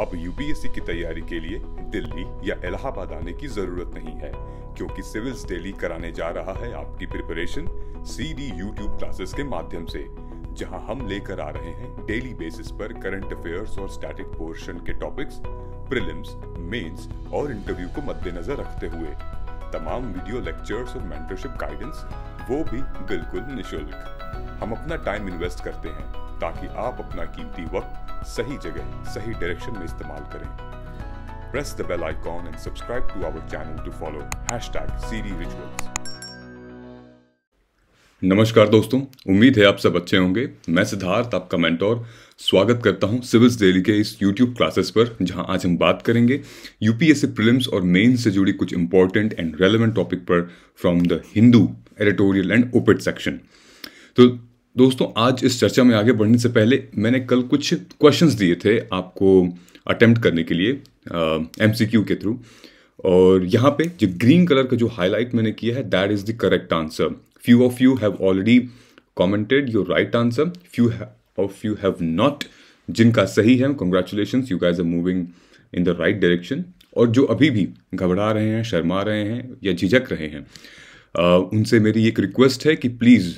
अब यूपीएससी की तैयारी के लिए दिल्ली या इलाहाबाद आने की जरूरत नहीं है क्योंकि सिविल्स डेली कराने जा रहा है आपकी preparation C D YouTube classes के माध्यम से जहां हम लेकर आ रहे हैं डेली बेसिस पर करंट अफेयर्स और स्टैटिक पोर्शन के टॉपिक्स प्रिलिम्स मेंस और इंटरव्यू को मद्देनजर रखते हुए तमाम वीडियो लेक्चर्स और मेंटरशिप गाइडेंस वो भी बिल्कुल निशुल्क हम अपना टाइम इन्वेस्ट करते हैं ताकि आप अपना कीमती वक्त सही जगह सही डायरेक्शन में इस्तेमाल करें press the bell icon and subscribe to our channel to follow hashtag नमस्कार दोस्तों उम्मीद है आप सब अच्छे होंगे मैं सिद्धार्थ आपका मेंटोर स्वागत करता हूं सिविल्स डेली के इस यूट्यूब क्लासेस पर जहां आज हम बात करेंगे यूपीएससी प्रीलिम्स और मेन से जुड़ी कुछ इंपॉर्टेंट एंड रेलेवेंट टॉपिक पर from the Hindu editorial and op-ed section तो दोस्तों आज इस चर्चा में आगे बढ़ने से पहले मैंने कल कुछ क्वेश्चंस दिए थे आपको अटेम्प्ट करने के लिए एम के थ्रू और यहाँ पे जो ग्रीन कलर का जो हाईलाइट मैंने किया है that is the correct answer few of you have already commented your right answer few of you have not जिनका सही है congratulation you guys are moving in the right direction और जो अभी भी घबरा रहे हैं शर्मा रहे हैं या झिझक रहे हैं आ, उनसे मेरी एक रिक्वेस्ट है कि प्लीज़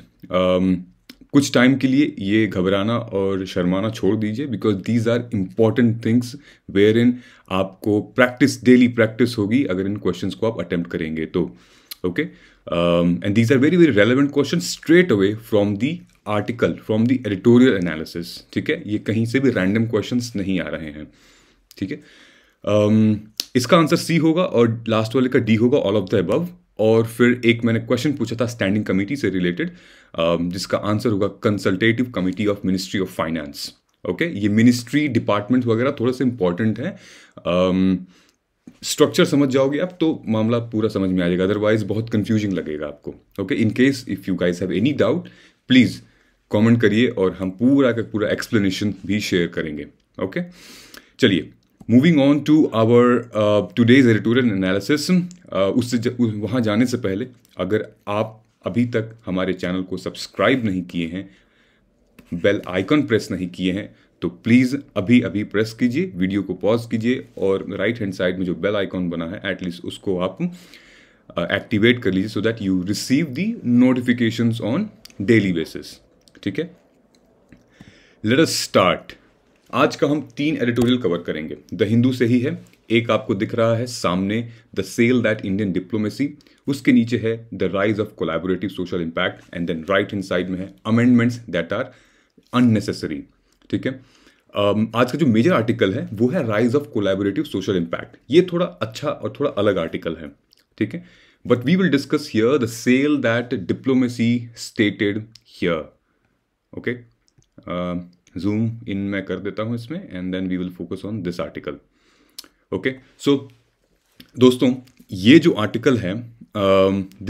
कुछ टाइम के लिए ये घबराना और शर्माना छोड़ दीजिए because these are important things wherein आपको प्रैक्टिस डेली प्रैक्टिस होगी अगर इन क्वेश्चंस को आप अटैम्प्ट करेंगे तो okay and these are very very relevant question straight away from the article from the editorial analysis ठीक है ये कहीं से भी रैंडम क्वेश्चन नहीं आ रहे हैं ठीक है um, इसका आंसर सी होगा और लास्ट वाले का डी होगा ऑल ऑफ द अबव और फिर एक मैंने क्वेश्चन पूछा था स्टैंडिंग कमेटी से रिलेटेड um, जिसका आंसर होगा consultative committee of ministry of finance okay ये मिनिस्ट्री डिपार्टमेंट वगैरह थोड़ा सा इंपॉर्टेंट है स्ट्रक्चर um, समझ जाओगे आप तो मामला पूरा समझ में आ जाएगा अदरवाइज बहुत कंफ्यूजिंग लगेगा आपको okay in case if you guys have any doubt please comment करिए और हम पूरा का पूरा एक्सप्लेनेशन भी शेयर करेंगे ओके okay? चलिए moving on to our today's editorial analysis उससे वहाँ जाने से पहले अगर आप अभी तक हमारे चैनल को सब्सक्राइब नहीं किए हैं बेल आइकन प्रेस नहीं किए हैं तो प्लीज़ अभी अभी प्रेस कीजिए वीडियो को पॉज कीजिए और राइट हैंड साइड में जो बेल आइकॉन बना है एटलीस्ट उसको आप एक्टिवेट uh, कर लीजिए so that you receive the notifications on daily basis ठीक है लेट अस स्टार्ट आज का हम तीन एडिटोरियल कवर करेंगे द हिंदू से ही है एक आपको दिख रहा है सामने the sail that Indian diplomacy उसके नीचे है the rise of collaborative social impact and then right hand side में है अमेंडमेंट्स दैट आर अननेसेसरी ठीक है um, आज का जो मेजर आर्टिकल है वो है rise of collaborative social impact ये थोड़ा अच्छा और थोड़ा अलग आर्टिकल है ठीक है but we will discuss here the sail that diplomacy stated here okay zoom in मैं कर देता हूँ इसमें and then we will focus on this article okay so दोस्तों ये जो आर्टिकल है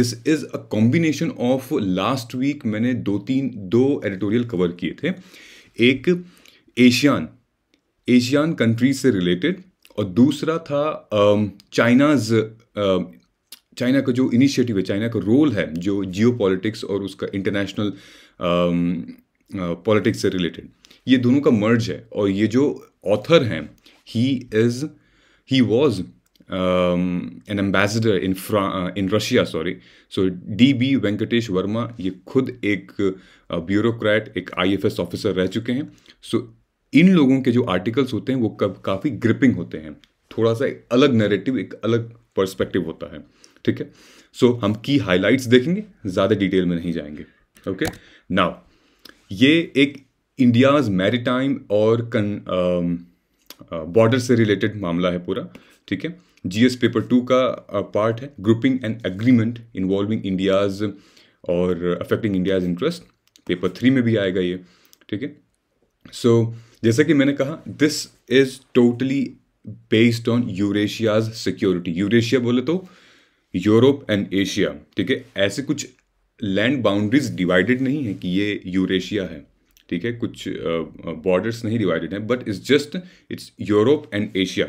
this is a combination of last week मैंने दो तीन दो एडिटोरियल कवर किए थे एक एशियान एशियान कंट्रीज से रिलेटेड और दूसरा था चाइनाज um, चाइना um, का जो इनिशिएटिव है चाइना का रोल है जो जियो और उसका इंटरनेशनल पॉलिटिक्स um, uh, से रिलेटेड ये दोनों का मर्ज है और ये जो ऑथर हैं he is he was an ambassador in in Russia sorry so D B Venkatesh Verma ये खुद एक ब्यूरोक्रेट uh, एक आईएफएस ऑफिसर रह चुके हैं सो so, इन लोगों के जो आर्टिकल्स होते हैं वो कब काफ़ी ग्रिपिंग होते हैं थोड़ा सा एक अलग नैरेटिव एक अलग पर्सपेक्टिव होता है ठीक है सो so, हम की हाइलाइट्स देखेंगे ज़्यादा डिटेल में नहीं जाएंगे ओके okay? नाउ ये एक इंडियाज़ मैरीटाइम टाइम और कन बॉर्डर से रिलेटेड मामला है पूरा ठीक है जीएस पेपर टू का पार्ट है grouping and agreement involving India's और affecting India's interest paper three में भी आएगा ये ठीक है सो जैसा कि मैंने कहा this is totally based on Eurasia's security Eurasia बोले तो यूरोप एंड एशिया ठीक है ऐसे कुछ लैंड बाउंड्रीज डिवाइडेड नहीं है कि ये यूरेशिया है ठीक है कुछ बॉर्डर्स नहीं डिवाइडेड हैं but it's just it's Europe and Asia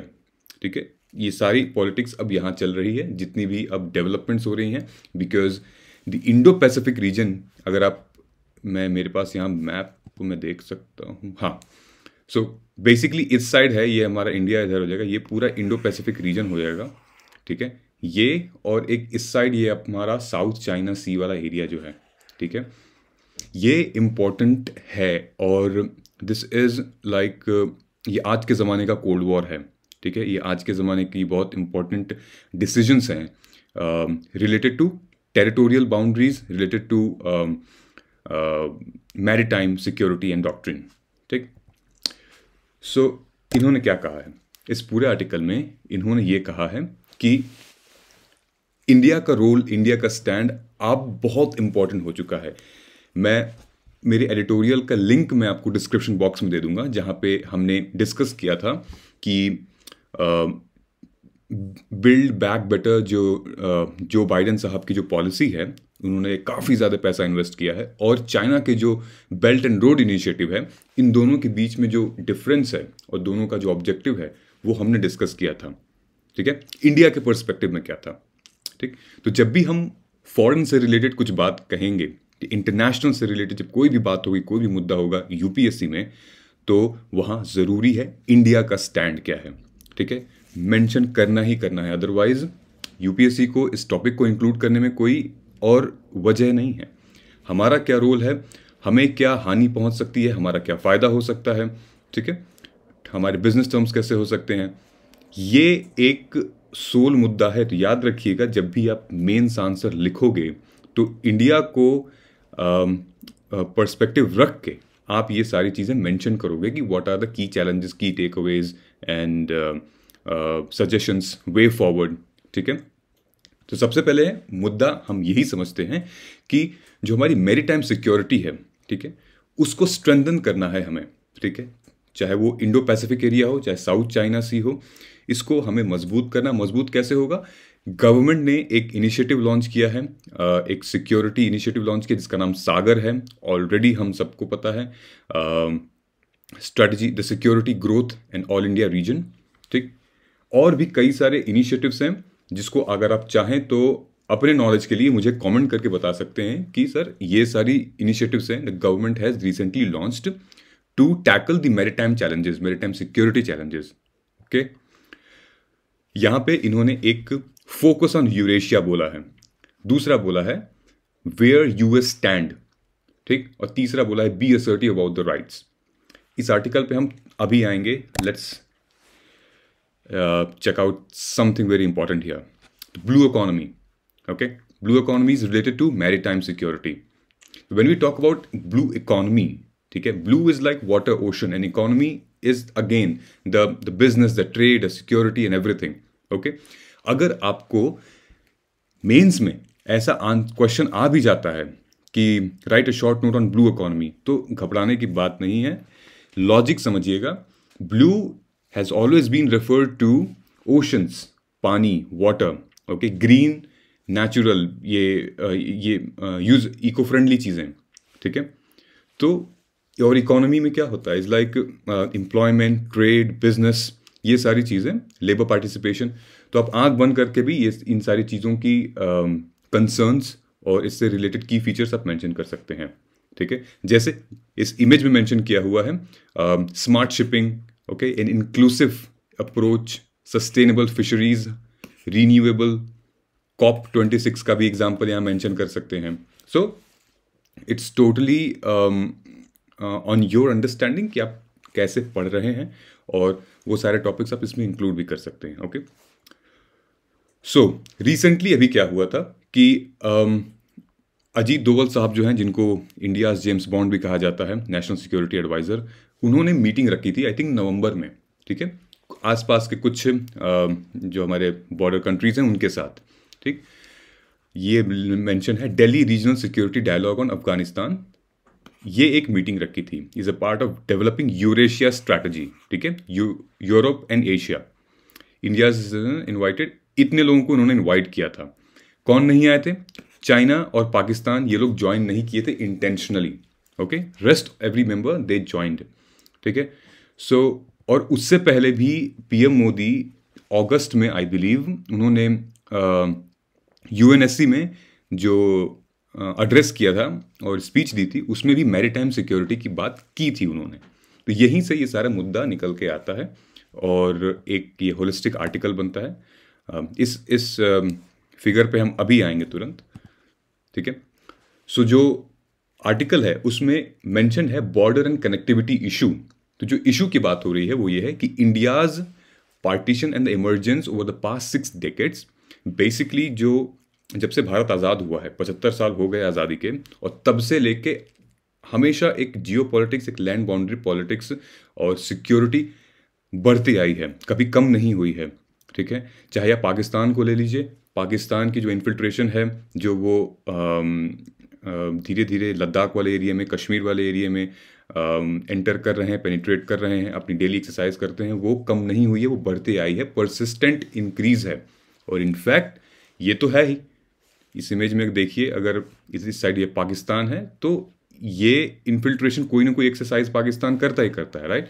ठीक है ये सारी पॉलिटिक्स अब यहाँ चल रही है जितनी भी अब डेवलपमेंट्स हो रही हैं because the Indo Pacific region अगर आप मैं मेरे पास यहाँ मैप को मैं देख सकता हूँ हाँ सो बेसिकली इस साइड है ये हमारा इंडिया इधर हो जाएगा ये पूरा इंडो पैसिफिक रीजन हो जाएगा ठीक है ये और एक इस साइड ये हमारा साउथ चाइना सी वाला एरिया जो है ठीक है ये इम्पोर्टेंट है और दिस इज़ लाइक ये आज के ज़माने का कोल्ड वॉर है ठीक है ये आज के ज़माने की बहुत इम्पोर्टेंट डिसीजंस हैं related to territorial boundaries related to maritime security and doctrine ठीक सो इन्होंने क्या कहा है इस पूरे आर्टिकल में इन्होंने ये कहा है कि इंडिया का रोल इंडिया का स्टैंड अब बहुत इंपॉर्टेंट हो चुका है मैं मेरे एडिटोरियल का लिंक मैं आपको डिस्क्रिप्शन बॉक्स में दे दूंगा जहाँ पे हमने डिस्कस किया था कि बिल्ड बैक बेटर जो जो बाइडन साहब की जो पॉलिसी है उन्होंने काफ़ी ज़्यादा पैसा इन्वेस्ट किया है और चाइना के जो बेल्ट एंड रोड इनिशिएटिव है इन दोनों के बीच में जो डिफरेंस है और दोनों का जो ऑब्जेक्टिव है वो हमने डिस्कस किया था ठीक है इंडिया के परस्पेक्टिव में क्या था ठीक तो जब भी हम फॉरेन से रिलेटेड कुछ बात कहेंगे कि इंटरनेशनल से रिलेटेड जब कोई भी बात होगी कोई भी मुद्दा होगा यूपीएससी में तो वहाँ ज़रूरी है इंडिया का स्टैंड क्या है ठीक है मेंशन करना ही करना है अदरवाइज यूपीएससी को इस टॉपिक को इंक्लूड करने में कोई और वजह नहीं है हमारा क्या रोल है हमें क्या हानि पहुंच सकती है हमारा क्या फ़ायदा हो सकता है ठीक है हमारे बिजनेस टर्म्स कैसे हो सकते हैं ये एक सोल मुद्दा है तो याद रखिएगा जब भी आप मेन्स आंसर लिखोगे तो इंडिया को परस्पेक्टिव um, uh, रख के आप ये सारी चीज़ें मेंशन करोगे कि what are the key challenges key takeaways and suggestions way forward ठीक है तो सबसे पहले मुद्दा हम यही समझते हैं कि जो हमारी मेरी टाइम सिक्योरिटी है ठीक है उसको स्ट्रेंथन करना है हमें ठीक है चाहे वो इंडो पैसिफिक एरिया हो चाहे साउथ चाइना सी हो इसको हमें मजबूत करना मजबूत कैसे होगा गवर्नमेंट ने एक इनिशिएटिव लॉन्च किया है एक सिक्योरिटी इनिशिएटिव लॉन्च किया जिसका नाम सागर है ऑलरेडी हम सबको पता है strategy the security growth in all India region ठीक और भी कई सारे इनिशिएटिव्स हैं जिसको अगर आप चाहें तो अपने नॉलेज के लिए मुझे कमेंट करके बता सकते हैं कि सर ये सारी इनिशिएटिव्स हैं the government has recently launched to tackle the maritime challenges maritime security challenges okay यहाँ पे इन्होंने एक फोकस ऑन यूरेशिया बोला है दूसरा बोला है वेयर यू एस स्टैंड ठीक और तीसरा बोला है be assertive about the rights इस आर्टिकल पे हम अभी आएंगे let's check out something very important here blue economy okay blue economy is related to time security when we talk about blue economy ठीक है blue is like water ocean and economy is again the business the trade the security and everything okay अगर आपको mains में ऐसा question आ भी जाता है कि write a short note on blue economy तो घबराने की बात नहीं है लॉजिक समझिएगा blue has always been referred to oceans पानी वाटर ओके ग्रीन नेचुरल ये ये यूज इको फ्रेंडली चीज़ें ठीक है तो और इकोनॉमी में क्या होता है is like employment trade business ये सारी चीज़ें लेबर पार्टिसिपेशन तो आप आँख बंद करके भी ये इन सारी चीज़ों की कंसर्न्स और इससे रिलेटेड की फीचर्स आप मैंशन कर सकते हैं ठीक है जैसे इस इमेज में मेंशन किया हुआ है smart shipping okay an inclusive approach sustainable fisheries renewable COP twenty six का भी एग्जाम्पल यहाँ मैंशन कर सकते हैं so it's totally on your understanding कि आप कैसे पढ़ रहे हैं और वो सारे टॉपिक्स आप इसमें इंक्लूड भी कर सकते हैं ओके okay? सो रिसेंटली अभी क्या हुआ था कि um, अजीत दोवल साहब जो हैं जिनको इंडिया जेम्स बॉन्ड भी कहा जाता है नेशनल सिक्योरिटी एडवाइज़र उन्होंने मीटिंग रखी थी आई थिंक नवंबर में ठीक है आसपास के कुछ um, जो हमारे बॉर्डर कंट्रीज़ हैं उनके साथ ठीक ये मेंशन है Delhi regional security dialogue on Afghanistan ये एक मीटिंग रखी थी is a part of developing Eurasia strategy ठीक है Europe and Asia India is invited कितने लोगों को उन्होंने इन्वाइट किया था कौन नहीं आए थे चाइना और पाकिस्तान ये लोग ज्वाइन नहीं किए थे intentionally okay rest every member they joined ठीक है सो और उससे पहले भी पीएम मोदी अगस्त में आई बिलीव उन्होंने यूएनएससी uh, में जो एड्रेस uh, किया था और स्पीच दी थी उसमें भी मैरीटाइम सिक्योरिटी की बात की थी उन्होंने तो यहीं से ये सारा मुद्दा निकल के आता है और एक ये होलिस्टिक आर्टिकल बनता है Um, इस इस फिगर um, पे हम अभी आएंगे तुरंत ठीक है सो जो आर्टिकल है उसमें मेंशन है बॉर्डर एंड कनेक्टिविटी इशू तो जो इशू की बात हो रही है वो ये है कि India's partition and the emergence over the past six decades basically जो जब से भारत आज़ाद हुआ है पचहत्तर साल हो गए आज़ादी के और तब से लेके हमेशा एक जियो पॉलिटिक्स एक लैंड बाउंड्री पॉलिटिक्स और सिक्योरिटी बढ़ती आई है कभी कम नहीं हुई है ठीक है चाहे आप पाकिस्तान को ले लीजिए पाकिस्तान की जो इन्फिल्ट्रेशन है जो वो धीरे धीरे लद्दाख वाले एरिए में कश्मीर वाले एरिए में एंटर कर रहे हैं पेनिट्रेट कर रहे हैं अपनी डेली एक्सरसाइज करते हैं वो कम नहीं हुई है वो बढ़ते आई है परसिस्टेंट इंक्रीज है और इनफैक्ट ये तो है ही इस इमेज में देखिए अगर इस साइड ये पाकिस्तान है तो ये इन्फिल्ट्रेशन कोई ना कोई एक्सरसाइज पाकिस्तान करता ही करता है राइट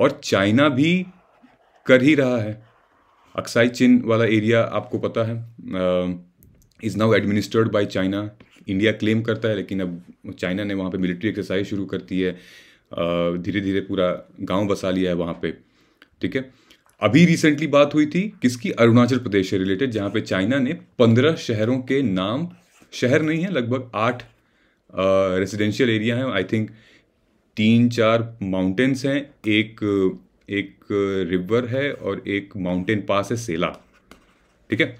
और चाइना भी कर ही रहा है अक्साई चिन वाला एरिया आपको पता है is now administered by China India claim करता है लेकिन अब चाइना ने वहाँ पे मिलिट्री एक्सरसाइज शुरू कर दी है धीरे धीरे पूरा गांव बसा लिया है वहाँ पे ठीक है अभी रिसेंटली बात हुई थी किसकी अरुणाचल प्रदेश से रिलेटेड जहाँ पे चाइना ने पंद्रह शहरों के नाम शहर नहीं है लगभग आठ रेजिडेंशियल एरिया हैं आई थिंक तीन चार माउंटेन्स हैं एक एक रिवर है और एक माउंटेन पास है सेला ठीक है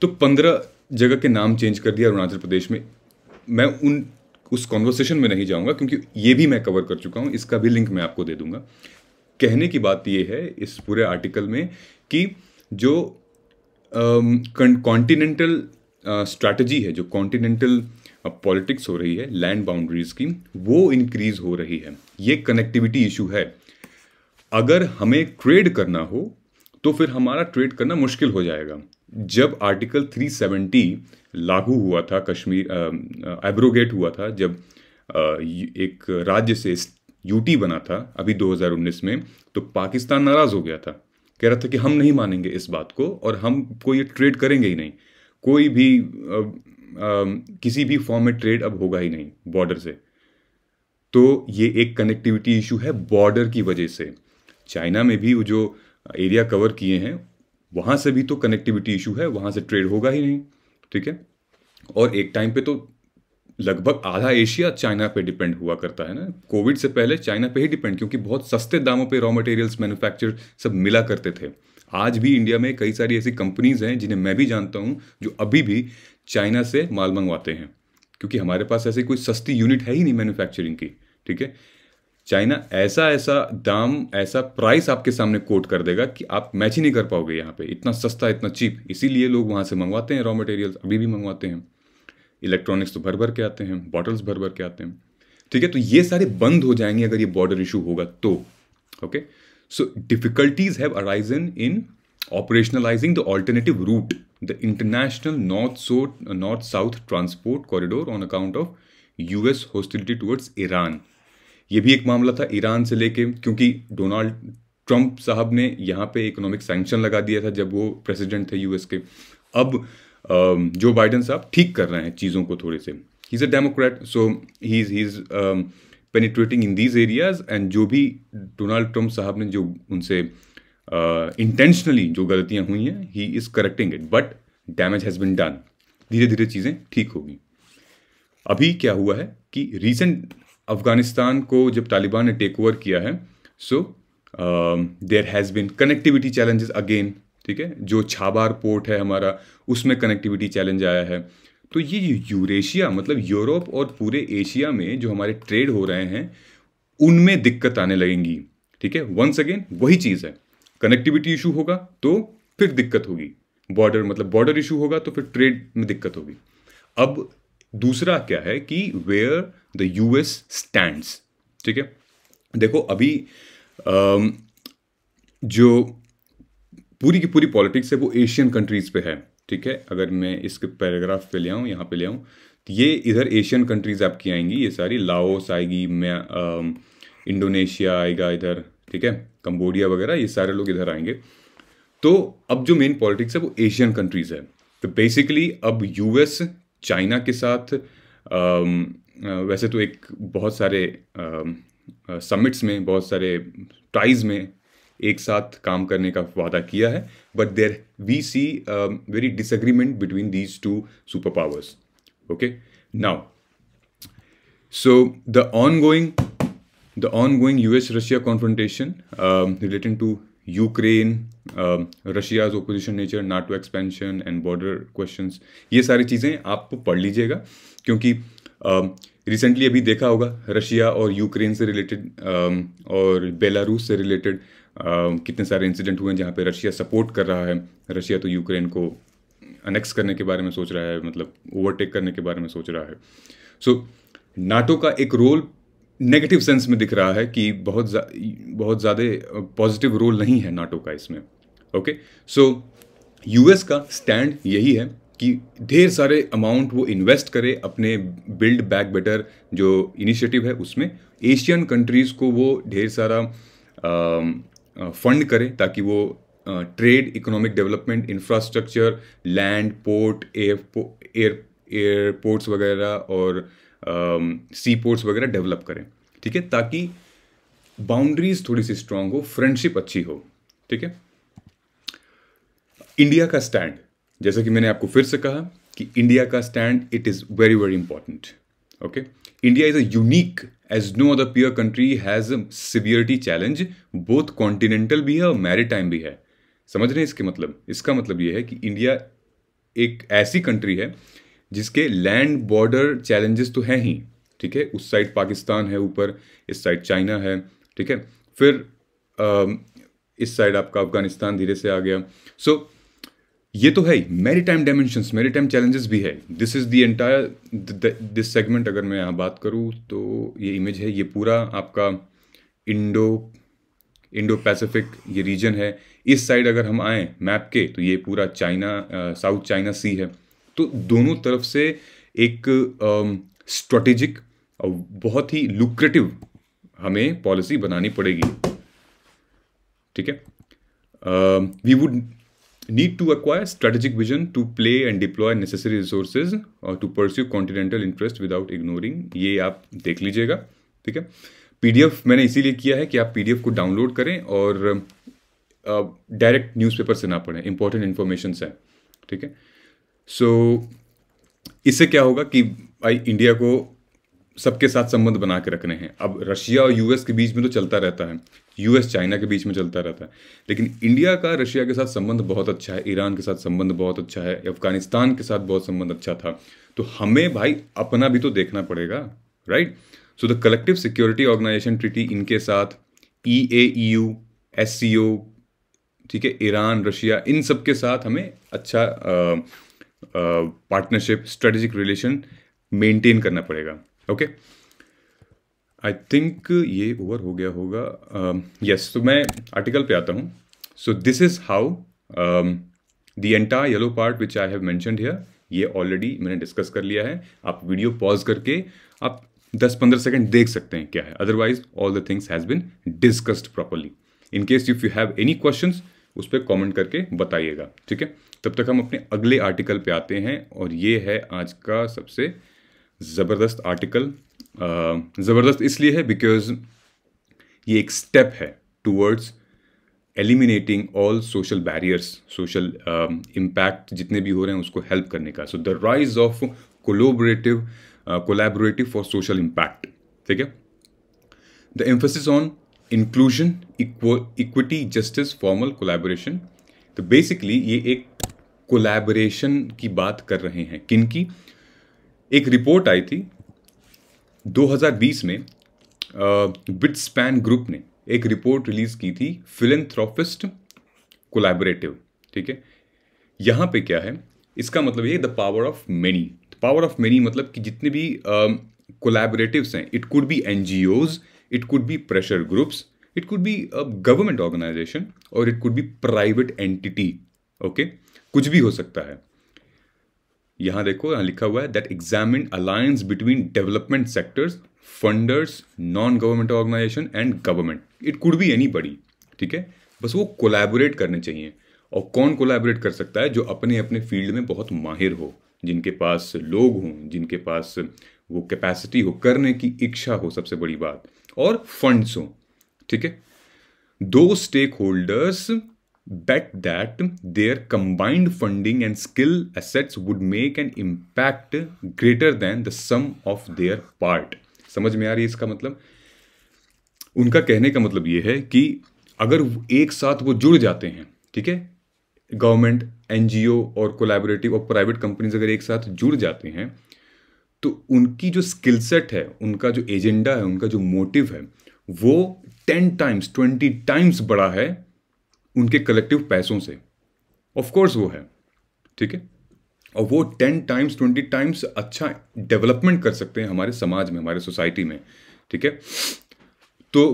तो पंद्रह जगह के नाम चेंज कर दिया अरुणाचल प्रदेश में मैं उन उस कॉन्वर्सेशन में नहीं जाऊंगा क्योंकि ये भी मैं कवर कर चुका हूँ इसका भी लिंक मैं आपको दे दूंगा कहने की बात यह है इस पूरे आर्टिकल में कि जो कॉन्टिनेंटल स्ट्रैटेजी है जो कॉन्टिनेंटल पॉलिटिक्स हो रही है लैंड बाउंड्रीज की वो इंक्रीज हो रही है ये कनेक्टिविटी इशू है अगर हमें ट्रेड करना हो तो फिर हमारा ट्रेड करना मुश्किल हो जाएगा जब आर्टिकल 370 लागू हुआ था कश्मीर एब्रोगेट हुआ था जब आ, एक राज्य से यूटी बना था अभी 2019 में तो पाकिस्तान नाराज़ हो गया था कह रहा था कि हम नहीं मानेंगे इस बात को और हम ये ट्रेड करेंगे ही नहीं कोई भी आ, आ, किसी भी फॉर्म में ट्रेड अब होगा ही नहीं बॉर्डर से तो ये एक कनेक्टिविटी इशू है बॉर्डर की वजह से चाइना में भी वो जो एरिया कवर किए हैं वहाँ से भी तो कनेक्टिविटी इशू है वहाँ से ट्रेड होगा ही नहीं ठीक है और एक टाइम पे तो लगभग आधा एशिया चाइना पे डिपेंड हुआ करता है ना कोविड से पहले चाइना पे ही डिपेंड क्योंकि बहुत सस्ते दामों पे रॉ मटेरियल्स मैन्युफैक्चर सब मिला करते थे आज भी इंडिया में कई सारी ऐसी कंपनीज हैं जिन्हें मैं भी जानता हूँ जो अभी भी चाइना से माल मंगवाते हैं क्योंकि हमारे पास ऐसी कोई सस्ती यूनिट है ही नहीं मैन्युफैक्चरिंग की ठीक है चाइना ऐसा ऐसा दाम ऐसा प्राइस आपके सामने कोट कर देगा कि आप मैच ही नहीं कर पाओगे यहाँ पे इतना सस्ता इतना चीप इसीलिए लोग वहाँ से मंगवाते हैं रॉ मटेरियल्स अभी भी मंगवाते हैं इलेक्ट्रॉनिक्स तो भर भर के आते हैं बॉटल्स भर भर के आते हैं ठीक है तो ये सारे बंद हो जाएंगे अगर ये बॉर्डर इशू होगा तो okay so difficulties have arisen in operationalising the alternative route the international north so north south transport corridor on account of US hostility towards Iran ये भी एक मामला था ईरान से लेके क्योंकि डोनाल्ड ट्रंप साहब ने यहाँ पे इकोनॉमिक सैंक्शन लगा दिया था जब वो प्रेसिडेंट थे यूएस के अब जो बाइडन साहब ठीक कर रहे हैं चीज़ों को थोड़े से he is a democrat so he is he is penetrating in these areas and जो भी डोनाल्ड ट्रंप साहब ने जो उनसे इंटेंशनली uh, जो गलतियाँ हुई हैं he is correcting it but damage has been done धीरे धीरे चीज़ें ठीक होगी अभी क्या हुआ है कि रीसेंट अफ़गानिस्तान को जब तालिबान ने टेक ओवर किया है so there has been connectivity challenges again ठीक है जो छाबार पोर्ट है हमारा उसमें कनेक्टिविटी चैलेंज आया है तो ये यूरेशिया मतलब यूरोप और पूरे एशिया में जो हमारे ट्रेड हो रहे हैं उनमें दिक्कत आने लगेंगी ठीक है वंस अगेन वही चीज़ है कनेक्टिविटी इशू होगा तो फिर दिक्कत होगी बॉर्डर मतलब बॉर्डर इशू होगा तो फिर ट्रेड में दिक्कत होगी अब दूसरा क्या है कि where the U S stand ठीक है देखो अभी जो पूरी की पूरी पॉलिटिक्स है वो एशियन कंट्रीज़ पे है ठीक है अगर मैं इसके पैराग्राफ पे ले आऊँ यहाँ पे ले आऊँ तो ये इधर एशियन कंट्रीज़ आपकी आएंगी ये सारी लाओस आएगी मैं इंडोनेशिया आएगा इधर ठीक है कंबोडिया वगैरह ये सारे लोग इधर आएंगे तो अब जो मेन पॉलिटिक्स है वो एशियन कंट्रीज़ है तो बेसिकली अब यूएस चाइना के साथ वैसे तो एक बहुत सारे समिट्स में बहुत सारे ट्राइज में एक साथ काम करने का वादा किया है but there we see very disagreement between these two superpowers okay now so the ongoing ongoing U S Russia confrontation relating to Ukraine Russia's opposition nature NATO expansion and border question ये सारी चीज़ें आप पढ़ लीजिएगा क्योंकि recently um, uh, अभी देखा होगा रशिया और यूक्रेन से रिलेटेड uh, um, और बेलारूस से रिलेटेड um, कितने सारे इंसिडेंट हुए हैं जहाँ पे रशिया सपोर्ट कर रहा है रशिया तो यूक्रेन को अनेक्स करने के बारे में सोच रहा है मतलब ओवरटेक करने के बारे में सोच रहा है सो so, नाटो का एक रोल नेगेटिव सेंस में दिख रहा है कि बहुत जा, बहुत ज़्यादा पॉजिटिव रोल नहीं है नाटो का इसमें ओके सो यूएस का स्टैंड यही है कि ढेर सारे अमाउंट वो इन्वेस्ट करे अपने बिल्ड बैक बेटर जो इनिशिएटिव है उसमें एशियन कंट्रीज़ को वो ढेर सारा फंड करे ताकि वो trade economic development infrastructure land port air air airports वगैरह और सी um, पोर्ट्स वगैरह डेवलप करें ठीक है ताकि बाउंड्रीज थोड़ी सी स्ट्रांग हो फ्रेंडशिप अच्छी हो ठीक है इंडिया का स्टैंड जैसा कि मैंने आपको फिर से कहा कि इंडिया का stand it is very very important okay India is a unique as no other peer country has severity challenge both continental भी है और मैरिटाइम भी है समझ रहे हैं इसके मतलब इसका मतलब यह है कि इंडिया एक ऐसी कंट्री है जिसके लैंड बॉर्डर चैलेंजेस तो हैं ही ठीक है उस साइड पाकिस्तान है ऊपर इस साइड चाइना है ठीक है फिर आ, इस साइड आपका अफगानिस्तान धीरे से आ गया सो so, ये तो है ही maritime dimensions maritime challenges भी है this is the entire this segment अगर मैं यहाँ बात करूँ तो ये इमेज है ये पूरा आपका इंडो इंडो पैसिफिक ये रीजन है इस साइड अगर हम आएँ मैप के तो ये पूरा चाइना साउथ चाइना सी है तो दोनों तरफ से एक स्ट्रेटेजिक और बहुत ही लुक्रेटिव हमें पॉलिसी बनानी पड़ेगी ठीक है we would need to acquire strategic vision to play and deploy necessary resources और to pursue continental interest without ignoring ये आप देख लीजिएगा ठीक है पीडीएफ मैंने इसीलिए किया है कि आप पीडीएफ को डाउनलोड करें और डायरेक्ट न्यूज़पेपर से ना पढ़ें इंपॉर्टेंट इन्फॉर्मेशन है ठीक है सो so, इससे क्या होगा कि भाई इंडिया को सबके साथ संबंध बना के रखने हैं अब रशिया और यूएस के बीच में तो चलता रहता है यूएस चाइना के बीच में चलता रहता है लेकिन इंडिया का रशिया के साथ संबंध बहुत अच्छा है ईरान के साथ संबंध बहुत अच्छा है अफगानिस्तान के साथ बहुत संबंध अच्छा था तो हमें भाई अपना भी तो देखना पड़ेगा right so the collective security organisation treaty इनके साथ ई ए यू एस सी ओ ठीक है ईरान रशिया इन सब के साथ हमें अच्छा पार्टनरशिप स्ट्रेटेजिक रिलेशन मेंटेन करना पड़ेगा ओके आई थिंक ये ओवर हो गया होगा यस um, तो मैं आर्टिकल पे आता हूँ so this is how the entire yellow part which I have mentioned here ये ऑलरेडी मैंने डिस्कस कर लिया है आप वीडियो पॉज करके आप 10-15 सेकेंड देख सकते हैं क्या है otherwise all the things has been discussed properly in case if you have any questions उस पर कमेंट करके बताइएगा ठीक है तब तक हम अपने अगले आर्टिकल पे आते हैं और ये है आज का सबसे ज़बरदस्त आर्टिकल ज़बरदस्त इसलिए है बिकॉज ये एक स्टेप है towards eliminating all social barriers social impact जितने भी हो रहे हैं उसको हेल्प करने का so the rise of collaborative collaborative for social impact ठीक है the emphasis on inclusion equity justice formal collaboration तो बेसिकली ये एक कोलैबोरेशन की बात कर रहे हैं किन की एक रिपोर्ट आई थी 2020 में बिट स्पैन ग्रुप ने एक रिपोर्ट रिलीज़ की थी फिलेंथ्रोफिस्ट कोलैबोरेटिव ठीक है यहां पे क्या है इसका मतलब ये the power of many power of many मतलब कि जितने भी कोलैबोरेटिव्स uh, हैं it could be an it could be pressure groups it could be government organisation और it could be private entity okay कुछ भी हो सकता है यहां देखो यहां लिखा हुआ है that examine alliance between development sectors funders non government organisation and government it could be any बड़ी ठीक है बस वो कोलैबोरेट करने चाहिए और कौन कोलैबोरेट कर सकता है जो अपने अपने फील्ड में बहुत माहिर हो जिनके पास लोग हों जिनके पास वो कैपेसिटी हो करने की इच्छा हो सबसे बड़ी बात और फंड्स हो ठीक है दो stakeholders bet that their combined funding and skill assets would make an impact greater than the sum of their part समझ में आ रही है इसका मतलब उनका कहने का मतलब यह है कि अगर एक साथ वो जुड़ जाते हैं ठीक है गवर्नमेंट एनजीओ और कोलैबोरेटिव और प्राइवेट कंपनीज अगर एक साथ जुड़ जाते हैं तो उनकी जो स्किल सेट है उनका जो एजेंडा है उनका जो मोटिव है वो टेन टाइम्स ट्वेंटी टाइम्स बड़ा है उनके कलेक्टिव पैसों से ऑफ कोर्स वो है ठीक है और वो टेन टाइम्स ट्वेंटी टाइम्स अच्छा डेवलपमेंट कर सकते हैं हमारे समाज में हमारे सोसाइटी में ठीक है तो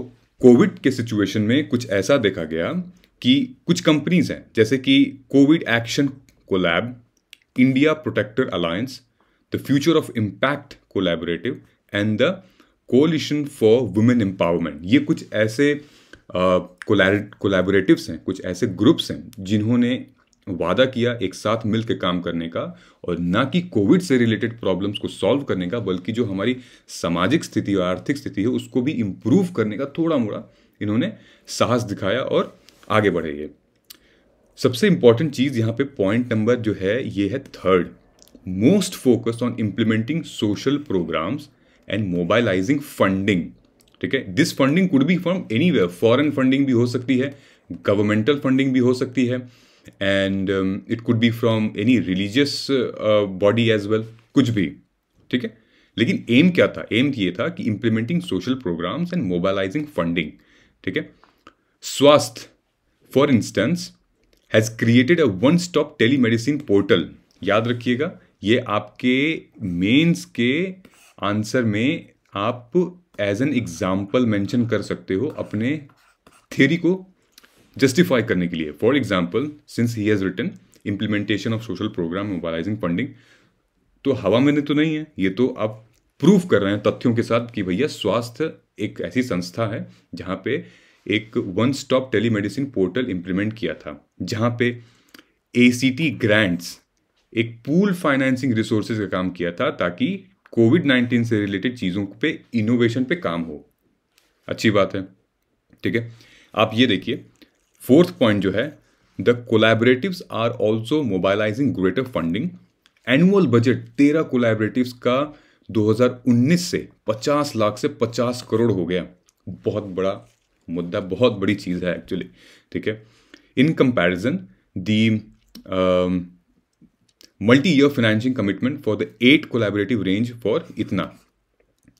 कोविड के सिचुएशन में कुछ ऐसा देखा गया कि कुछ कंपनीज हैं जैसे कि COVID action collab India protector alliance the future of impact collaborative and the coalition for women empowerment ये कुछ ऐसे कोलैबोरेटिव्स हैं कुछ ऐसे ग्रुप्स हैं जिन्होंने वादा किया एक साथ मिलकर काम करने का और ना कि कोविड से रिलेटेड प्रॉब्लम्स को सॉल्व करने का बल्कि जो हमारी सामाजिक स्थिति और आर्थिक स्थिति है उसको भी इम्प्रूव करने का थोड़ा मोड़ा इन्होंने साहस दिखाया और आगे बढ़े ये सबसे इंपॉर्टेंट चीज़ यहाँ पे पॉइंट नंबर जो है ये है third most focus on implementing social programmes and mobilising funding ठीक है this funding could be from anywhere foreign funding भी हो सकती है गवर्नमेंटल फंडिंग भी हो सकती है and it could be from any religious body as well कुछ भी ठीक है लेकिन एम क्या था एम ये था कि implementing social programmes and mobilising funding ठीक है Swasthya for instance has created a one stop telemedicine portal याद रखिएगा ये आपके मेंस के आंसर में आप एज एन एग्जाम्पल मैंशन कर सकते हो अपने थियोरी को जस्टिफाई करने के लिए for example since he has return implementation of social programme mobilising funding तो हवा में तो नहीं है ये तो आप प्रूव कर रहे हैं तथ्यों के साथ कि भैया स्वास्थ्य एक ऐसी संस्था है जहाँ पे एक one stop telemedicine portal implement किया था जहाँ पे ए सी टी ग्रांट्स एक पूल फाइनेंसिंग रिसोर्सेज का काम किया था ताकि कोविड नाइन्टीन से रिलेटेड चीज़ों पे इनोवेशन पे काम हो अच्छी बात है ठीक है आप ये देखिए फोर्थ पॉइंट जो है the collaboratives are also mobilising greater funding annual budget तेरह कोलैबोरेटिव्स का 2019 से 50 लाख से 50 करोड़ हो गया बहुत बड़ा मुद्दा बहुत बड़ी चीज़ है एक्चुअली ठीक है in comparison the multi year financial commitment for the eight collaborative range for इतना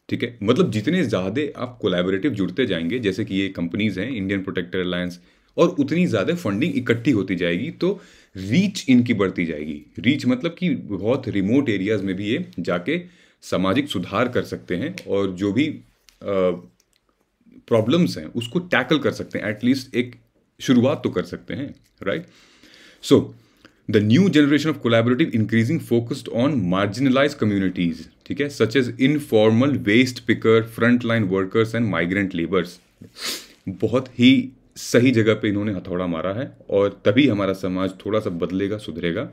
ठीक है मतलब जितने ज़्यादा आप कोलेबरेटिव जुड़ते जाएंगे जैसे कि ये कंपनीज हैं इंडियन प्रोटेक्टर अलायंस और उतनी ज़्यादा फंडिंग इकट्ठी होती जाएगी तो रीच इनकी बढ़ती जाएगी रीच मतलब कि बहुत रिमोट एरियाज़ में भी ये जाके सामाजिक सुधार कर सकते हैं और जो भी प्रॉब्लम्स हैं उसको टैकल कर सकते हैं एटलीस्ट एक शुरुआत तो कर सकते हैं right so so, the new generation of collaborative increasing focused on marginalise communities ठीक है such as informal waste picker front line workers and migrant labours बहुत ही सही जगह पे इन्होंने हथौड़ा मारा है और तभी हमारा समाज थोड़ा सा बदलेगा सुधरेगा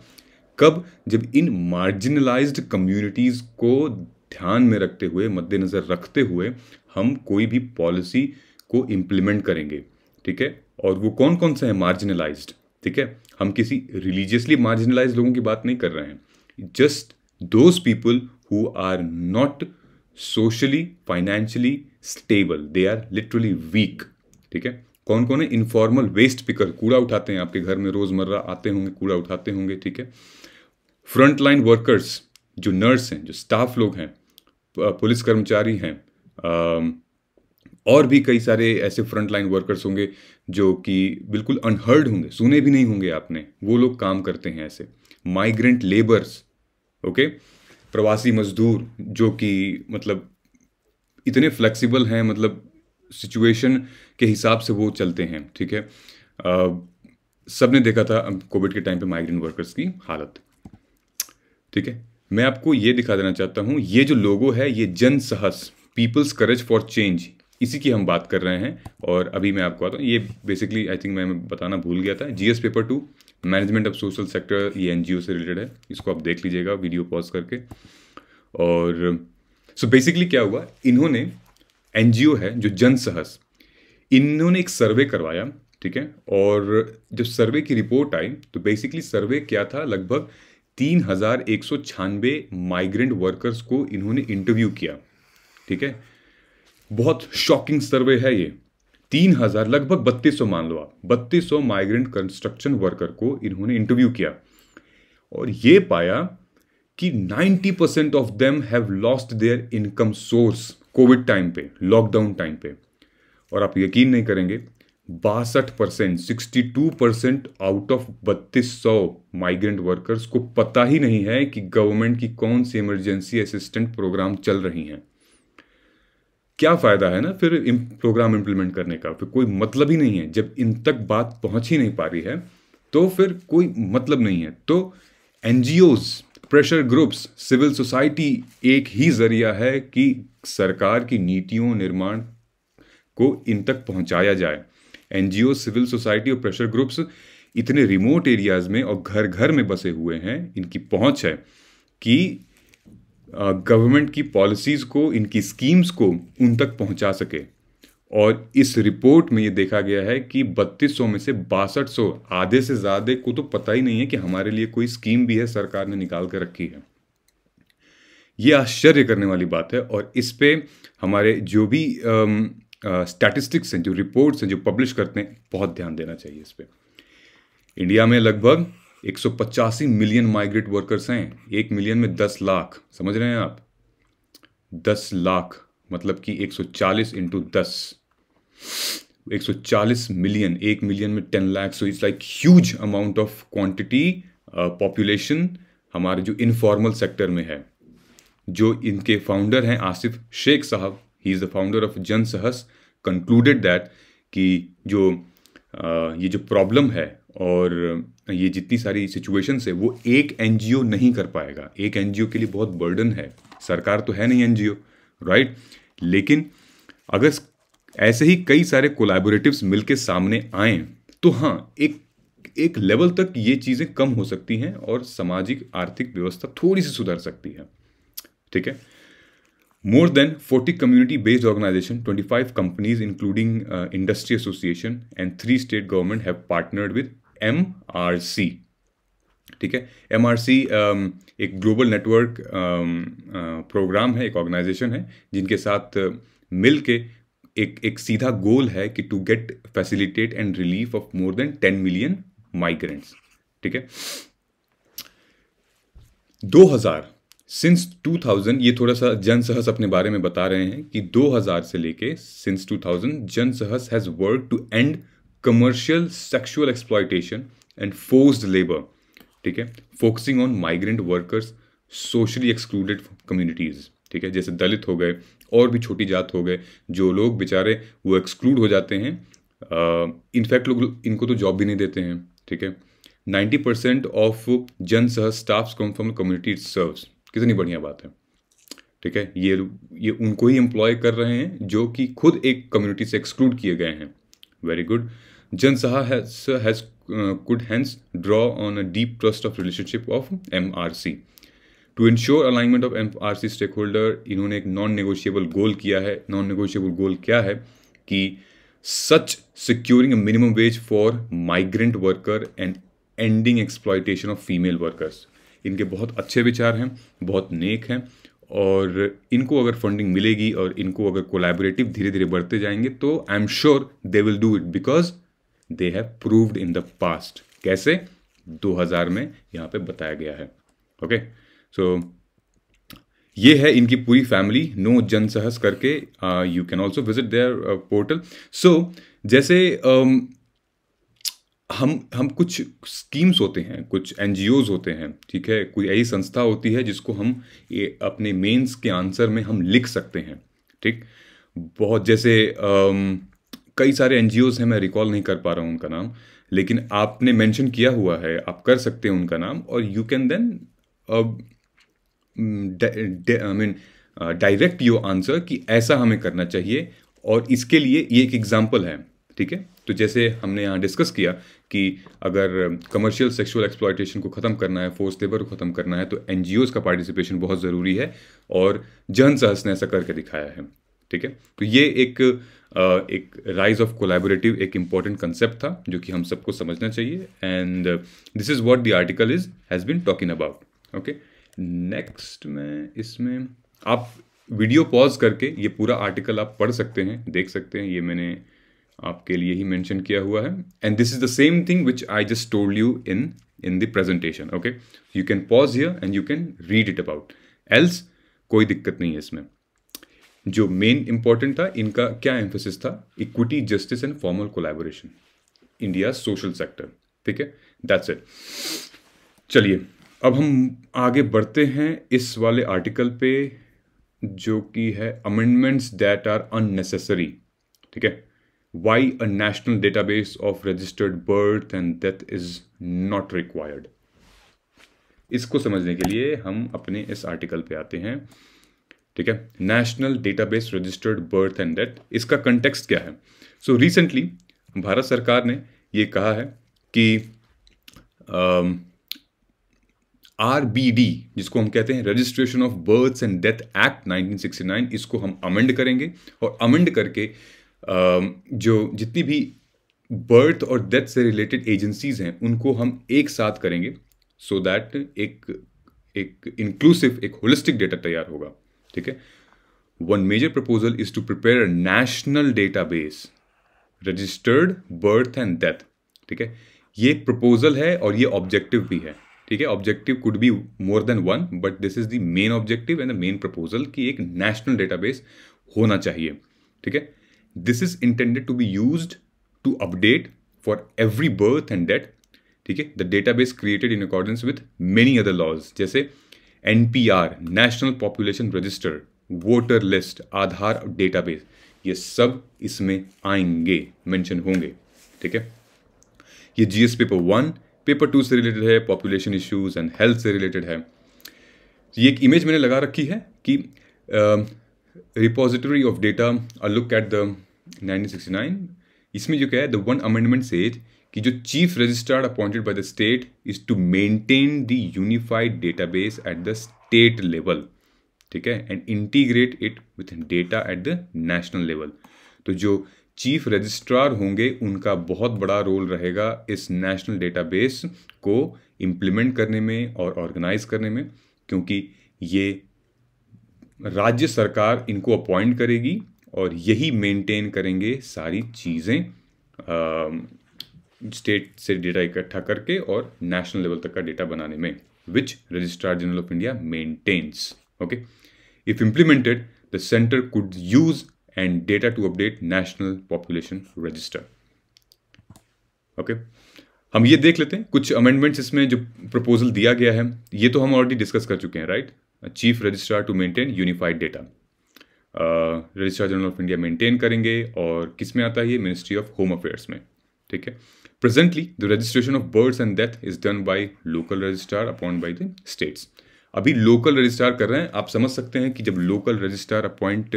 कब जब इन मार्जिनलाइज्ड कम्युनिटीज़ को ध्यान में रखते हुए मद्देनज़र रखते हुए हम कोई भी पॉलिसी को इम्प्लीमेंट करेंगे ठीक है और वो कौन कौन सा है मार्जिनलाइज्ड ठीक है हम किसी रिलीजियसली मार्जिनलाइज लोगों की बात नहीं कर रहे हैं just those people who are not socially financially stable they are literally weak ठीक है कौन कौन है इनफॉर्मल वेस्ट पिकर कूड़ा उठाते हैं आपके घर में रोज़मर्रा आते होंगे कूड़ा उठाते होंगे ठीक है फ्रंट लाइन वर्कर्स जो नर्स हैं जो स्टाफ लोग हैं पुलिस कर्मचारी हैं और भी कई सारे ऐसे फ्रंट लाइन वर्कर्स होंगे जो कि बिल्कुल अनहर्ड होंगे सुने भी नहीं होंगे आपने वो लोग काम करते हैं ऐसे माइग्रेंट लेबर्स ओके प्रवासी मजदूर जो कि मतलब इतने फ्लेक्सिबल हैं मतलब सिचुएशन के हिसाब से वो चलते हैं ठीक है सब ने देखा था कोविड के टाइम पे माइग्रेंट वर्कर्स की हालत ठीक है मैं आपको ये दिखा देना चाहता हूँ ये जो लोगो है ये जन साहस पीपल्स करेज फॉर चेंज इसी की हम बात कर रहे हैं और अभी मैं आपको आता हूँ ये बेसिकली आई थिंक मैं बताना भूल गया था GS paper two management of social sector ये एनजीओ से रिलेटेड है इसको आप देख लीजिएगा वीडियो पॉज करके और सो so बेसिकली क्या हुआ इन्होंने एनजीओ है जो जन सहस इन्होंने एक सर्वे करवाया ठीक है और जब सर्वे की रिपोर्ट आई तो बेसिकली सर्वे क्या था लगभग तीन हज़ार एक सौ छानवे माइग्रेंट वर्कर्स को इन्होंने इंटरव्यू किया ठीक है बहुत शॉकिंग सर्वे है ये तीन हजार लगभग बत्तीस सौ मान लो आप बत्तीस सौ माइग्रेंट कंस्ट्रक्शन वर्कर को इन्होंने इंटरव्यू किया और ये पाया कि 90 percent of them have lost their income source COVID time पे लॉकडाउन टाइम पे और आप यकीन नहीं करेंगे बासठ percent sixty two percent out of बत्तीस सौ माइग्रेंट वर्कर्स को पता ही नहीं है कि गवर्नमेंट की कौन सी इमरजेंसी असिस्टेंट प्रोग्राम चल रही हैं क्या फ़ायदा है ना फिर प्रोग्राम इम्प्लीमेंट करने का फिर कोई मतलब ही नहीं है जब इन तक बात पहुंच ही नहीं पा रही है तो फिर कोई मतलब नहीं है तो an pressure groups civil society एक ही जरिया है कि सरकार की नीतियों निर्माण को इन तक पहुंचाया जाए एन सिविल सोसाइटी और प्रेशर ग्रुप्स इतने रिमोट एरियाज़ में और घर घर में बसे हुए हैं इनकी पहुंच है कि गवर्नमेंट की पॉलिसीज़ को इनकी स्कीम्स को उन तक पहुंचा सके और इस रिपोर्ट में ये देखा गया है कि 3200 में से बासठ आधे से ज़्यादा को तो पता ही नहीं है कि हमारे लिए कोई स्कीम भी है सरकार ने निकाल कर रखी है ये आश्चर्य करने वाली बात है और इस पर हमारे जो भी स्टैटिस्टिक्स हैं जो रिपोर्ट्स हैं जो पब्लिश करते हैं बहुत ध्यान देना चाहिए इस पर इंडिया में लगभग एक मिलियन माइग्रेट वर्कर्स हैं एक मिलियन में दस लाख समझ रहे हैं आप दस लाख मतलब कि 140 सौ चालीस इंटू दस एक सौ चालीस मिलियन एक मिलियन में ten lakh so it's like huge amount of quantity population हमारे जो इनफॉर्मल सेक्टर में है जो इनके फाउंडर हैं आसिफ शेख साहब he is the founder of Jan Sahas concluded that कि जो आ, uh, ये जो प्रॉब्लम है और ये जितनी सारी सिचुएशंस है वो एक एन नहीं कर पाएगा एक एन के लिए बहुत बर्डन है सरकार तो है नहीं एन राइट लेकिन अगर ऐसे ही कई सारे कोलैबोरेटिव्स मिलके सामने आए तो हाँ एक एक लेवल तक ये चीज़ें कम हो सकती हैं और सामाजिक आर्थिक व्यवस्था थोड़ी सी सुधर सकती है ठीक है more than 40 community based organisation 25 five companies including industry association and three state government have partnered with M R C ठीक है एम आर सी एक ग्लोबल नेटवर्क प्रोग्राम है एक ऑर्गेनाइजेशन है जिनके साथ uh, मिलके एक एक सीधा गोल है कि to get facilitate and relief of more than ten million migrants ठीक है 2000 सिंस 2000 ये थोड़ा सा जन सहस अपने बारे में बता रहे हैं कि 2000 से लेके since 2000 Jan Sahas has work to end commercial sexual exploitation and forced labour ठीक है focusing on migrant workers socially excluded communities ठीक है जैसे दलित हो गए और भी छोटी जात हो गए जो लोग बेचारे वो एक्सक्लूड हो जाते हैं इनफैक्ट लोग इनको तो जॉब भी नहीं देते हैं ठीक है ninety percent of Jan Sahas staff come from community serves कितनी बढ़िया बात है ठीक है ये ये उनको ही एम्प्लॉय कर रहे हैं जो कि खुद एक कम्युनिटी से एक्सक्लूड किए गए हैं very good has could hence draw on a deep trust of relationship of M R C to ensure alignment of M R C stakeholder इन्होंने एक नॉन नेगोशिएबल गोल किया है नॉन नेगोशिएबल गोल क्या है कि such securing a minimum wage for migrant worker and ending exploitation of female workers इनके बहुत अच्छे विचार हैं बहुत नेक हैं और इनको अगर फंडिंग मिलेगी और इनको अगर कोलैबोरेटिव धीरे धीरे बढ़ते जाएंगे तो I am sure they will do it because they have proved in the past कैसे 2000 में यहां पे बताया गया है ओके सो ये है इनकी पूरी फैमिली नो जन सहस करके you can also visit their portal so जैसे um, हम हम कुछ स्कीम्स होते हैं कुछ एन होते हैं ठीक है कोई ऐसी संस्था होती है जिसको हम ए, अपने मेंस के आंसर में हम लिख सकते हैं ठीक बहुत जैसे um, कई सारे एन हैं मैं रिकॉल नहीं कर पा रहा हूँ उनका नाम लेकिन आपने मेंशन किया हुआ है आप कर सकते हैं उनका नाम और you can then I mean direct your answer कि ऐसा हमें करना चाहिए और इसके लिए ये एक एग्जाम्पल है ठीक है तो जैसे हमने यहाँ डिस्कस किया कि अगर कमर्शियल सेक्सुअल एक्सप्लॉयटेशन को ख़त्म करना है फोर्स लेबर को ख़त्म करना है तो एन का पार्टिसिपेशन बहुत ज़रूरी है और जन सहस ने ऐसा करके दिखाया है ठीक है तो ये एक एक राइज ऑफ कोलैबोरेटिव एक इम्पॉर्टेंट कंसेप्ट था जो कि हम सबको समझना चाहिए and this is what the article is has been talking about okay next में इसमें आप वीडियो पॉज करके ये पूरा आर्टिकल आप पढ़ सकते हैं देख सकते हैं ये मैंने आपके लिए ही मेंशन किया हुआ है and this is the same thing which I just told you in in the presentation okay you can pause here and you can read it about else कोई दिक्कत नहीं है इसमें जो मेन इंपॉर्टेंट था इनका क्या एम्फोसिस था equity justice and formal collaboration India social sector ठीक है दैट्स इट चलिए अब हम आगे बढ़ते हैं इस वाले आर्टिकल पे जो कि है अमेंडमेंट्स दैट आर अननेसेसरी ठीक है why a national database of registered birth and death is not required इसको समझने के लिए हम अपने इस आर्टिकल पे आते हैं ठीक है national database registered birth and death इसका कंटेक्स क्या है सो so, रिसेंटली भारत सरकार ने ये कहा है कि आर बी डी जिसको हम कहते हैं registration of births and death act 1969 इसको हम अमेंड करेंगे और अमेंड करके जो जितनी भी बर्थ और डेथ से रिलेटेड एजेंसीज हैं उनको हम एक साथ करेंगे सो so दैट एक एक इंक्लूसिव एक होलिस्टिक डेटा तैयार होगा ठीक है one major proposal is to prepare national national database registered birth and death ठीक है ये प्रपोजल है और ये ऑब्जेक्टिव भी है ठीक है objective could be more than one but this is the main objective and the main proposal कि एक नेशनल डेटाबेस होना चाहिए ठीक है this is intended to be use to update for every birth and death ठीक है the database created in accordance with many other laws जैसे are national population register voter list Aadhaar database ये सब इसमें आएंगे मेंशन होंगे ठीक है ये GS paper one paper two से रिलेटेड है पॉपुलेशन इश्यूज एंड हेल्थ से रिलेटेड है ये एक इमेज मैंने लगा रखी है कि repository of data look at the 1969 इसमें जो क्या है द वन अमेंडमेंट सेज कि जो chief registrar appointed by the state is to maintain the unified database at the state level ठीक है and integrate it with data at the national level तो जो चीफ रजिस्ट्रार होंगे उनका बहुत बड़ा रोल रहेगा इस नेशनल डेटाबेस को इम्प्लीमेंट करने में और ऑर्गेनाइज करने में क्योंकि ये राज्य सरकार इनको अपॉइंट करेगी और यही मेंटेन करेंगे सारी चीज़ें स्टेट से डेटा इकट्ठा करके और नेशनल लेवल तक का डेटा बनाने में which registrar general of India maintains okay if implemented the centre could use and data to update national population register okay हम ये देख लेते हैं कुछ अमेंडमेंट्स इसमें जो प्रपोजल दिया गया है ये तो हम ऑलरेडी डिस्कस कर चुके हैं right chief registrar to maintain unified data registrar general of India maintain करेंगे और किस में आता है ये मिनिस्ट्री ऑफ होम अफेयर्स में ठीक है Presently, the registration of births and death is done by local registrar appointed by the states. अभी लोकल रजिस्ट्रार कर रहे हैं आप समझ सकते हैं कि जब लोकल रजिस्ट्रार अपॉइंट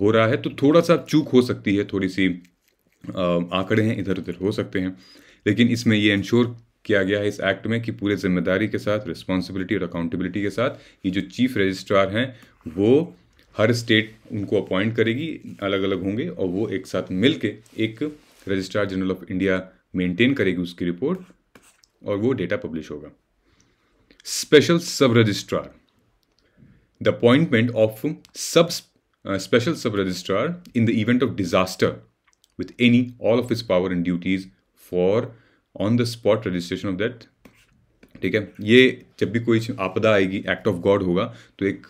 हो रहा है तो थोड़ा सा चूक हो सकती है थोड़ी सी आंकड़े हैं इधर उधर हो सकते हैं लेकिन इसमें ये इंश्योर किया गया है इस एक्ट में कि पूरे जिम्मेदारी के साथ रिस्पॉन्सिबिलिटी और अकाउंटेबिलिटी के साथ ये जो चीफ रजिस्ट्रार हैं वो हर स्टेट उनको अपॉइंट करेगी अलग अलग होंगे और वो एक साथ मिल के एक registrar general of India maintain करेगी उसकी रिपोर्ट और वो डेटा पब्लिश होगा special sub registrar the appointment of sub special sub registrar in the event of disaster with any all of is power and duties for on the spot registration of that ठीक है ये जब भी कोई आपदा आएगी act of God होगा तो एक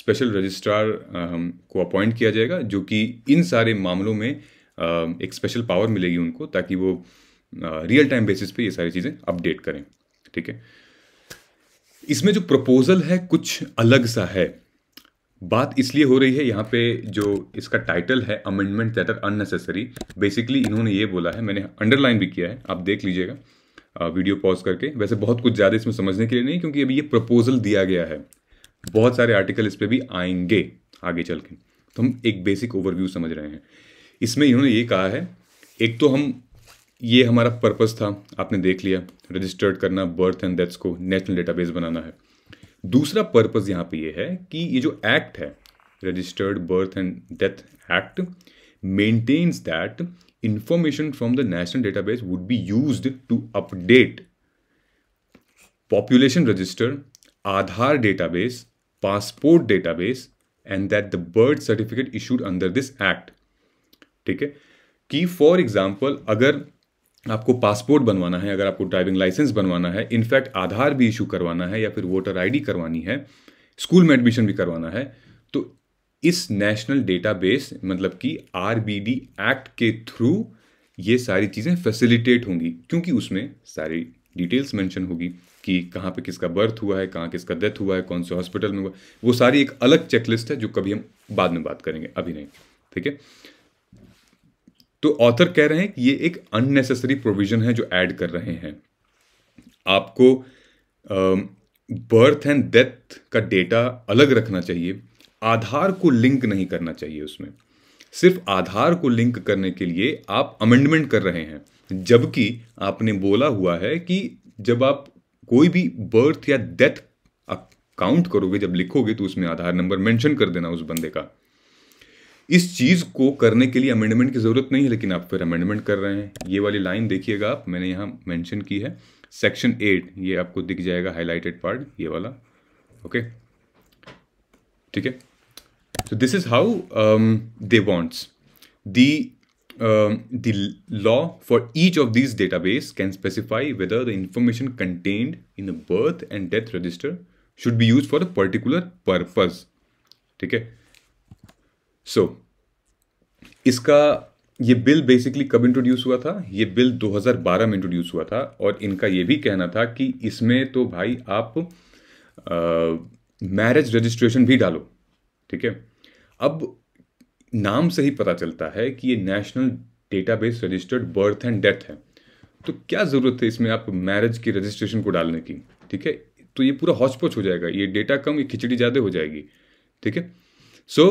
स्पेशल रजिस्ट्रार um, को अपॉइंट किया जाएगा जो कि इन सारे मामलों में um, एक स्पेशल पावर मिलेगी उनको ताकि वो रियल टाइम बेसिस पे ये सारी चीज़ें अपडेट करें ठीक है इसमें जो प्रपोज़ल है कुछ अलग सा है बात इसलिए हो रही है यहाँ पे जो इसका टाइटल है amendment that are unnecessary basically इन्होंने ये बोला है मैंने अंडरलाइन भी किया है आप देख लीजिएगा वीडियो पॉज करके वैसे बहुत कुछ ज़्यादा इसमें समझने के लिए नहीं क्योंकि अभी ये प्रपोजल दिया गया है बहुत सारे आर्टिकल इस पर भी आएंगे आगे चल के तो हम एक बेसिक ओवरव्यू समझ रहे हैं इसमें इन्होंने ये कहा है एक तो हम ये हमारा पर्पज था आपने देख लिया रजिस्टर्ड करना बर्थ एंड डेथ्स को नेशनल डेटाबेस बनाना है दूसरा पर्पज यहाँ पे ये है कि ये जो एक्ट है registered birth and death act maintains that information from the national database would be used to update population register Aadhaar database passport database and that the birth certificate issued under this act ठीक है कि for example अगर आपको passport बनवाना है अगर आपको driving licence बनवाना है इनफैक्ट आधार भी इशू करवाना है या फिर वोटर आईडी करवानी है स्कूल में एडमिशन भी करवाना है तो इस नेशनल डेटाबेस मतलब कि आर एक्ट के थ्रू ये सारी चीज़ें फैसिलिटेट होंगी क्योंकि उसमें सारी डिटेल्स मेंशन होगी कि कहाँ पे किसका बर्थ हुआ है कहाँ किसका डेथ हुआ है कौन से हॉस्पिटल में हुआ वो सारी एक अलग चेकलिस्ट है जो कभी हम बाद में बात करेंगे अभी नहीं ठीक है तो ऑथर कह रहे हैं कि ये एक अननेसेसरी प्रोविज़न है जो ऐड कर रहे हैं आपको बर्थ एंड डेथ का डेटा अलग रखना चाहिए आधार को लिंक नहीं करना चाहिए उसमें सिर्फ आधार को लिंक करने के लिए आप अमेंडमेंट कर रहे हैं जबकि आपने बोला हुआ है कि जब आप कोई भी बर्थ या डेथ काउंट करोगे जब लिखोगे तो उसमें आधार नंबर मेंशन कर देना उस बंदे का इस चीज़ को करने के लिए अमेंडमेंट की ज़रूरत नहीं है लेकिन आप फिर अमेंडमेंट कर रहे हैं ये वाली लाइन देखिएगा आप मैंने यहाँ मैंशन की है सेक्शन एट ये आपको दिख जाएगा हाईलाइटेड पार्ट ये वाला ओके ठीक है so this is how they wants the the law for each of this database can specify whether the information contained in birth and death register should be use for a particular purpose ठीक है सो इसका ये bill basically कब introduce हुआ था ये bill 2012 में introduce हुआ था और इनका ये भी कहना था कि इसमें तो भाई आप मैरिज रजिस्ट्रेशन भी डालो ठीक है अब नाम से ही पता चलता है कि ये national database registered birth and death है तो क्या ज़रूरत है इसमें आप मैरिज की रजिस्ट्रेशन को डालने की ठीक है तो ये पूरा हॉचपोच हो जाएगा ये डेटा कम ये खिचड़ी ज़्यादा हो जाएगी ठीक है सो so,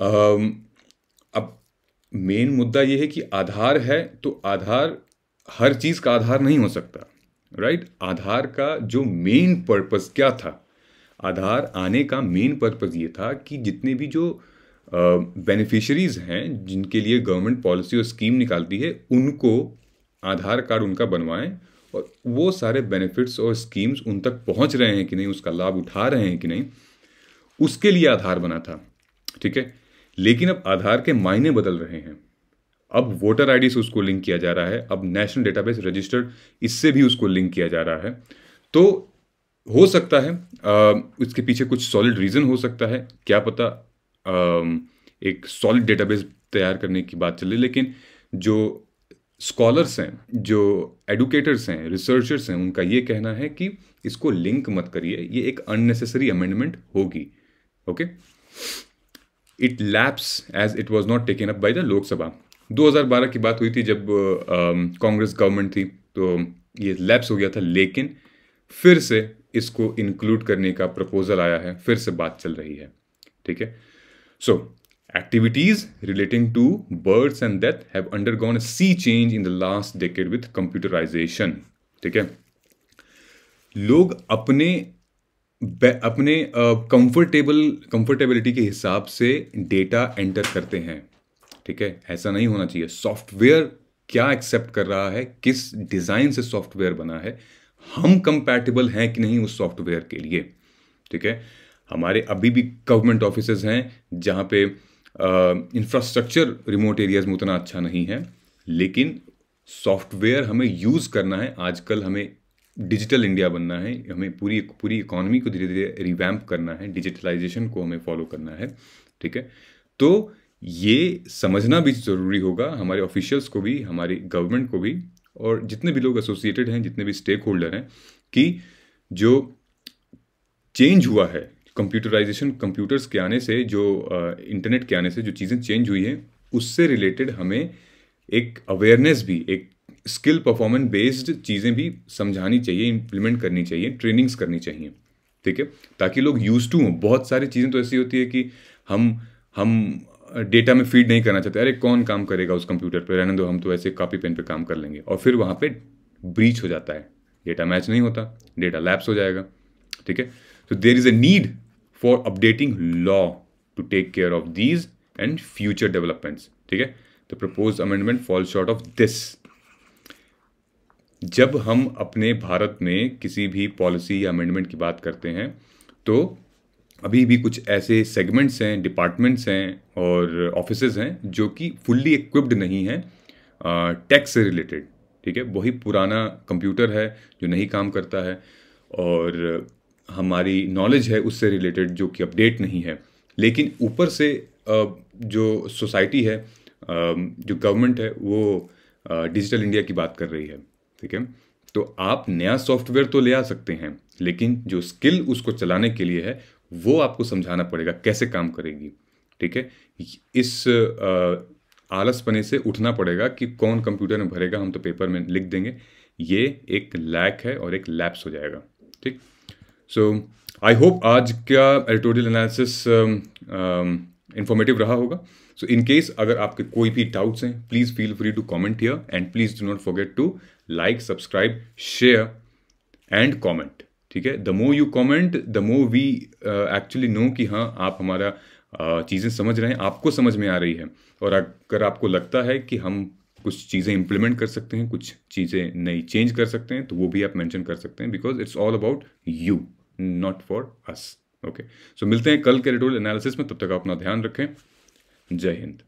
अब मेन मुद्दा ये है कि आधार है तो आधार हर चीज़ का आधार नहीं हो सकता राइट आधार का जो मेन पर्पस क्या था आधार आने का मेन पर्पस ये था कि जितने भी जो बेनिफिशरीज हैं जिनके लिए गवर्नमेंट पॉलिसी और स्कीम निकालती है उनको आधार कार्ड उनका बनवाएं और वो सारे बेनिफिट्स और स्कीम्स उन तक पहुंच रहे हैं कि नहीं उसका लाभ उठा रहे हैं कि नहीं उसके लिए आधार बना था ठीक है लेकिन अब आधार के मायने बदल रहे हैं अब वोटर आईडी से उसको लिंक किया जा रहा है अब नेशनल डेटाबेस रजिस्टर इससे भी उसको लिंक किया जा रहा है तो हो सकता है आ, उसके पीछे कुछ सॉलिड रीज़न हो सकता है क्या पता आ, एक सॉलिड डेटाबेस तैयार करने की बात चले लेकिन जो स्कॉलर्स हैं जो एडुकेटर्स हैं रिसर्चर्स हैं उनका ये कहना है कि इसको लिंक मत करिए ये एक अननेसेसरी अमेंडमेंट होगी okay okay? It lapse as it was not taken up by the Lok Sabha 2012 की बात हुई थी जब कांग्रेस गवर्नमेंट थी तो ये लैप्स हो गया था लेकिन फिर से इसको इंक्लूड करने का प्रपोजल आया है फिर से बात चल रही है ठीक है so activities relating to births and death have undergone sea change in the last decade with computerisation ठीक है लोग अपने अपने कंफर्टेबल uh, कंफर्टेबिलिटी के हिसाब से डेटा एंटर करते हैं ठीक है ऐसा नहीं होना चाहिए सॉफ्टवेयर क्या एक्सेप्ट कर रहा है किस डिज़ाइन से सॉफ्टवेयर बना है हम कंपैटिबल हैं कि नहीं उस सॉफ्टवेयर के लिए ठीक है हमारे अभी भी गवर्नमेंट ऑफिस हैं जहाँ पे इंफ्रास्ट्रक्चर रिमोट एरियाज़ में उतना अच्छा नहीं है लेकिन सॉफ्टवेयर हमें यूज़ करना है आजकल हमें डिजिटल इंडिया बनना है हमें पूरी पूरी इकोनॉमी को धीरे धीरे रिवैम्प करना है डिजिटलाइजेशन को हमें फॉलो करना है ठीक है तो ये समझना भी ज़रूरी होगा हमारे ऑफिशियल्स को भी हमारी गवर्नमेंट को भी और जितने भी लोग एसोसिएटेड हैं जितने भी स्टेक होल्डर हैं कि जो चेंज हुआ है कंप्यूटराइजेशन कंप्यूटर्स के आने से जो इंटरनेट के आने से जो चीज़ें चेंज हुई हैं उससे रिलेटेड हमें एक अवेयरनेस भी एक स्किल परफॉर्मेंस बेस्ड चीज़ें भी समझानी चाहिए इम्प्लीमेंट करनी चाहिए ट्रेनिंग्स करनी चाहिए ठीक है ताकि लोग यूज टू हों बहुत सारी चीज़ें तो ऐसी होती है कि हम हम डेटा में फीड नहीं करना चाहते अरे कौन काम करेगा उस कंप्यूटर पर रहने दो हम तो ऐसे कॉपी पेन पे काम कर लेंगे और फिर वहाँ पे ब्रीच हो जाता है डेटा मैच नहीं होता डेटा लैप्स हो जाएगा ठीक है तो there is a need for updating law to take care of these and future developments ठीक है the propose amendment fall short of this जब हम अपने भारत में किसी भी पॉलिसी या अमेंडमेंट की बात करते हैं तो अभी भी कुछ ऐसे सेगमेंट्स हैं डिपार्टमेंट्स हैं और ऑफिसज़ हैं जो कि फुल्ली इक्विप्ड नहीं हैं टैक्स से रिलेटेड ठीक है वही पुराना कंप्यूटर है जो नहीं काम करता है और हमारी नॉलेज है उससे रिलेटेड जो कि अपडेट नहीं है लेकिन ऊपर से जो सोसाइटी है जो गवर्नमेंट है वो डिजिटल इंडिया की बात कर रही है ठीक है तो आप नया सॉफ्टवेयर तो ले आ सकते हैं लेकिन जो स्किल उसको चलाने के लिए है वो आपको समझाना पड़ेगा कैसे काम करेगी ठीक है इस आलसपने से उठना पड़ेगा कि कौन कंप्यूटर में भरेगा हम तो पेपर में लिख देंगे ये एक लैक है और एक लैप्स हो जाएगा ठीक सो आई होप आज का एडिटोरियल एनालिसिस इन्फॉर्मेटिव रहा होगा सो इन केस अगर आपके कोई भी डाउट्स हैं please feel free to comment here and please do not forget to like subscribe share and comment ठीक है the more you comment the more we actually know कि हाँ आप हमारा uh, चीज़ें समझ रहे हैं आपको समझ में आ रही है और अगर आपको लगता है कि हम कुछ चीज़ें इंप्लीमेंट कर सकते हैं कुछ चीज़ें नई चेंज कर सकते हैं तो वो भी आप मेंशन कर सकते हैं because it's all about you not for us okay so मिलते हैं कल के रिटोल एनालिसिस में तब तक अपना ध्यान रखें जय हिंद